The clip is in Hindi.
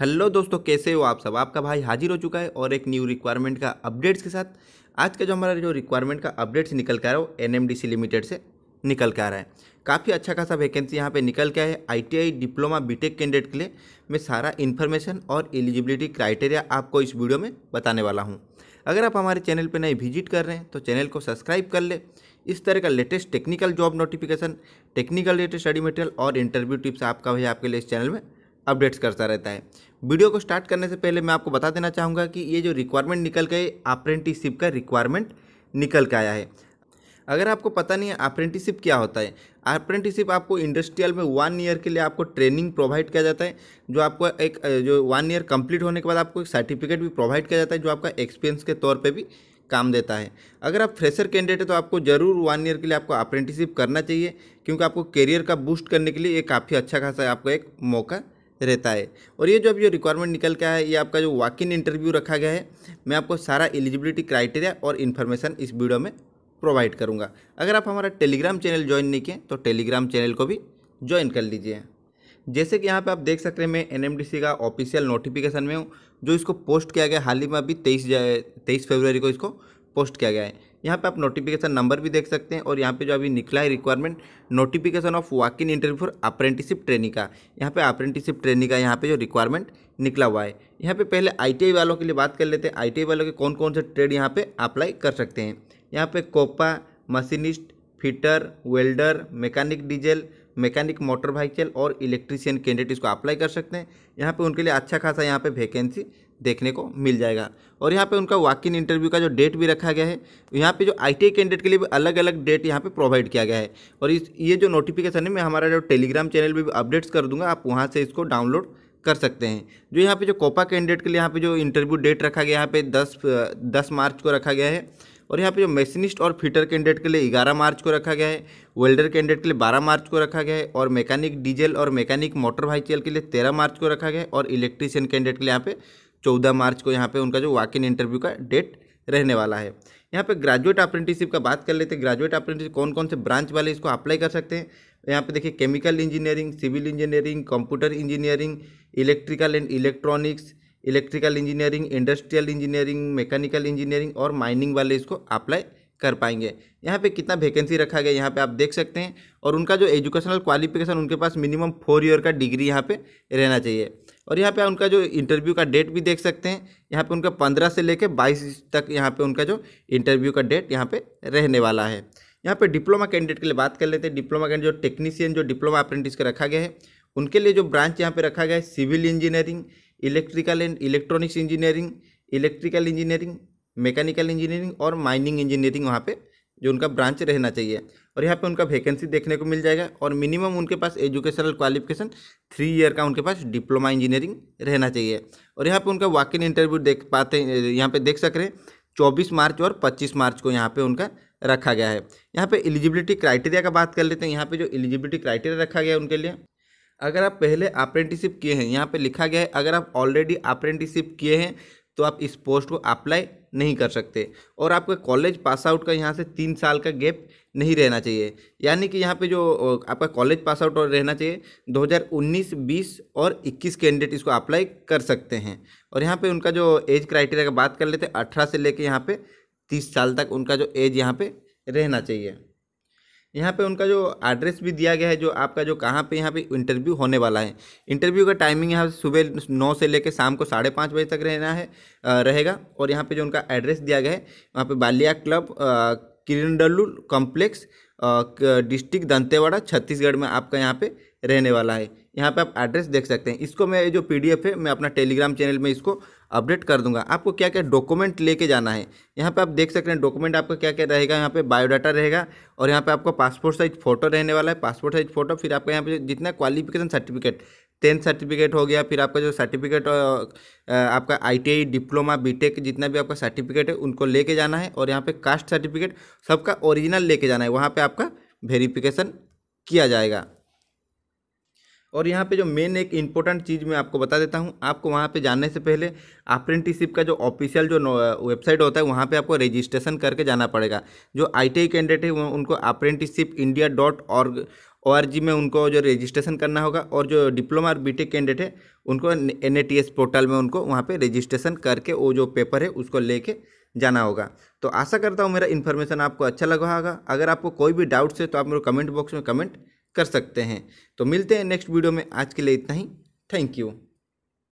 हेलो दोस्तों कैसे हो आप सब आपका भाई हाजिर हो चुका है और एक न्यू रिक्वायरमेंट का अपडेट्स के साथ आज का जो हमारा जो रिक्वायरमेंट का अपडेट्स निकल कर आ रहा है वो एन लिमिटेड से निकल कर आ रहा है काफ़ी अच्छा खासा वैकेंसी यहाँ पे निकल के है आईटीआई डिप्लोमा बीटेक कैंडिडेट के लिए मैं सारा इन्फॉर्मेशन और एलिजिबिलिटी क्राइटेरिया आपको इस वीडियो में बताने वाला हूँ अगर आप हमारे चैनल पर नए विजिट कर रहे हैं तो चैनल को सब्सक्राइब कर ले इस तरह का latest technical job notification technical related study material और इंटरव्यू टिप्स आपका भाई आपके लिए इस चैनल में अपडेट्स करता रहता है वीडियो को स्टार्ट करने से पहले मैं आपको बता देना चाहूँगा कि ये जो रिक्वायरमेंट निकल के अप्रेंटिसिप का रिक्वायरमेंट निकल के आया है अगर आपको पता नहीं है अप्रेंटिसिप क्या होता है अप्रेंटिसिप आपको इंडस्ट्रियल में वन ईयर के लिए आपको ट्रेनिंग प्रोवाइड किया जाता है जो आपको एक जो वन ईयर कंप्लीट होने के बाद आपको एक सर्टिफिकेट भी प्रोवाइड किया जाता है जो आपका एक्सपीरियंस के तौर पे भी काम देता है अगर आप फ्रेशर कैंडिडेट है तो आपको ज़रूर वन ईयर के लिए आपको अप्रेंटिसिप करना चाहिए क्योंकि आपको करियर का बूस्ट करने के लिए ये काफ़ी अच्छा खासा आपको एक मौका रहता है और ये जो अभी जो रिक्वायरमेंट निकल के आया है ये आपका जो वॉक इन इंटरव्यू रखा गया है मैं आपको सारा एलिजिबिलिटी क्राइटेरिया और इन्फॉर्मेशन इस वीडियो में प्रोवाइड करूँगा अगर आप हमारा टेलीग्राम चैनल ज्वाइन नहीं किए तो टेलीग्राम चैनल को भी ज्वाइन कर लीजिए जैसे कि यहाँ पे आप देख सकते हैं मैं एनएमडीसी का ऑफिशियल नोटिफिकेशन में हूँ जो इसको पोस्ट किया गया हाल ही में अभी तेईस तेईस फरवरी को इसको पोस्ट किया गया है यहाँ पे आप नोटिफिकेशन नंबर भी देख सकते हैं और यहाँ पे जो अभी निकला है requirement notification of walk in interview for apprenticeship training का यहाँ पे अप्रेंटिसिप ट्रेनिंग का यहाँ पे जो रिक्वायरमेंट निकला हुआ है यहाँ पे पहले आई वालों के लिए बात कर लेते हैं आई वालों के कौन कौन से ट्रेड यहाँ पर अप्लाई कर सकते हैं यहाँ पर COPA machinist fitter welder mechanic diesel mechanic motor vehicle और इलेक्ट्रीशियन कैंडिडेट इसको अप्लाई कर सकते हैं यहाँ पे उनके लिए अच्छा खासा यहाँ पे वैकेंसी देखने को मिल जाएगा और यहाँ पे उनका वॉक इन इंटरव्यू का जो डेट भी रखा गया है यहाँ पे जो आईटीआई कैंडिडेट के लिए भी अलग अलग डेट यहाँ पे प्रोवाइड किया गया है और इस ये जो नोटिफिकेशन है मैं हमारा जो टेलीग्राम चैनल पर भी अपडेट्स कर दूँगा आप वहाँ से इसको डाउनलोड कर सकते हैं जो यहाँ पर जो कोपा कैंडिडेट के लिए यहाँ पर जो इंटरव्यू डेट रखा गया यहाँ पर दस दस मार्च को रखा गया है और यहाँ पे जो मशीनिस्ट और फिटर कैंडिडेट के लिए ग्यारह मार्च को रखा गया है वेल्डर कैंडिडेट के लिए बारह मार्च को रखा गया है और मैकेनिक डीजल और मैकेनिक मोटर व्हीकल के लिए तेरह मार्च को रखा गया है और इलेक्ट्रीशियन कैंडिडेट के लिए यहाँ पे चौदह मार्च को यहाँ पे उनका जो वाक इन इंटरव्यू का डेट रहने वाला है यहाँ पे ग्रेजुएट अप्रेंटिसशिप का बात कर लेते हैं ग्रेजुएट अप्रेंटिस कौन कौन से ब्रांच वाले इसको अप्लाई कर सकते हैं यहाँ पे देखिए chemical engineering civil engineering computer engineering electrical and electronics electrical engineering industrial engineering mechanical engineering और माइनिंग वाले इसको अप्लाई कर पाएंगे यहाँ पे कितना वैकेंसी रखा गया यहाँ पे आप देख सकते हैं और उनका जो एजुकेशनल क्वालिफिकेशन उनके पास मिनिमम फोर ईयर का डिग्री यहाँ पे रहना चाहिए और यहाँ पे उनका जो इंटरव्यू का डेट भी देख सकते हैं यहाँ पे उनका पंद्रह से लेकर बाईस तक यहाँ पे उनका जो इंटरव्यू का डेट यहाँ पे रहने वाला है यहाँ पर डिप्लोमा कैंडिडेट के लिए बात कर लेते हैं डिप्लोमा कैंडिडेट जो टेक्नीशियन जो डिप्लोमा अप्रेंटिस का रखा गया है उनके लिए जो ब्रांच यहाँ पे रखा गया है civil engineering electrical and electronics engineering electrical engineering mechanical engineering और माइनिंग इंजीनियरिंग वहाँ पे जो उनका ब्रांच रहना चाहिए और यहाँ पे उनका वैकेंसी देखने को मिल जाएगा और मिनिमम उनके पास एजुकेशनल क्वालिफिकेशन थ्री ईयर का उनके पास डिप्लोमा इंजीनियरिंग रहना चाहिए और यहाँ पे उनका वाक इन इंटरव्यू देख पाते हैं यहाँ पे देख सक रहे हैं चौबीस मार्च और पच्चीस मार्च को यहाँ पे उनका रखा गया है यहाँ पे एलिजिबिलिटी क्राइटेरिया का बात कर लेते हैं यहाँ पे जो एलिजिबिलिटी क्राइटेरिया रखा गया है उनके लिए अगर आप पहले अप्रेंटिसिप किए हैं यहाँ पे लिखा गया है अगर आप ऑलरेडी अप्रेंटिसिप किए हैं तो आप इस पोस्ट को अप्लाई नहीं कर सकते और आपका कॉलेज पास आउट का यहाँ से तीन साल का गैप नहीं रहना चाहिए यानी कि यहाँ पे जो आपका कॉलेज पास आउट और रहना चाहिए 2019, 20 और 21 कैंडिडेट इसको अप्लाई कर सकते हैं और यहाँ पे उनका जो एज क्राइटेरिया का बात कर लेते हैं अठारह से लेके यहाँ पे तीस साल तक उनका जो एज यहाँ पे रहना चाहिए यहाँ पे उनका जो एड्रेस भी दिया गया है जो आपका जो कहाँ पे यहाँ पे इंटरव्यू होने वाला है इंटरव्यू का टाइमिंग यहाँ सुबह नौ से लेकर शाम को साढ़े पाँच बजे तक रहना है रहेगा और यहाँ पे जो उनका एड्रेस दिया गया है वहाँ पे Baliya club Kirandul complex district Dantewada Chhattisgarh में आपका यहाँ पर रहने वाला है यहाँ पे आप एड्रेस देख सकते हैं इसको मैं जो पीडीएफ है मैं अपना टेलीग्राम चैनल में इसको अपडेट कर दूंगा आपको क्या क्या डॉक्यूमेंट लेके जाना है यहाँ पे आप देख सकते हैं डॉक्यूमेंट आपका क्या क्या रहेगा यहाँ पे बायोडाटा रहेगा और यहाँ पे आपका पासपोर्ट साइज फ़ोटो रहने वाला है पासपोर्ट साइज फ़ोटो फिर आपका यहाँ पे जितना क्वालिफिकेशन सर्टिफिकेट टेंथ सर्टिफिकेट हो गया फिर आपका जो सर्टिफिकेट आपका आई डिप्लोमा बी जितना भी आपका सर्टिफिकेट है उनको लेके जाना है और यहाँ पर कास्ट सर्टिफिकेट सबका ओरिजिनल लेके जाना है वहाँ पर आपका वेरीफिकेशन किया जाएगा और यहाँ पे जो मेन एक इम्पोर्टेंट चीज़ मैं आपको बता देता हूँ आपको वहाँ पे जाने से पहले अप्रेंटिसिप का जो ऑफिशियल जो वेबसाइट होता है वहाँ पे आपको रजिस्ट्रेशन करके जाना पड़ेगा जो आई कैंडिडेट है उनको अप्रेंटिसिप इंडिया डॉट ऑर्ग ओ में उनको जो रजिस्ट्रेशन करना होगा और जो डिप्लोमा और बीटेक कैंडिडेट है उनको एन पोर्टल में उनको वहाँ पे रजिस्ट्रेशन करके वो जो पेपर है उसको लेके जाना होगा तो आशा करता हूँ मेरा इन्फॉर्मेशन आपको अच्छा लगा होगा अगर आपको कोई भी डाउट्स है तो आप मेरे कमेंट बॉक्स में कमेंट कर सकते हैं तो मिलते हैं नेक्स्ट वीडियो में आज के लिए इतना ही थैंक यू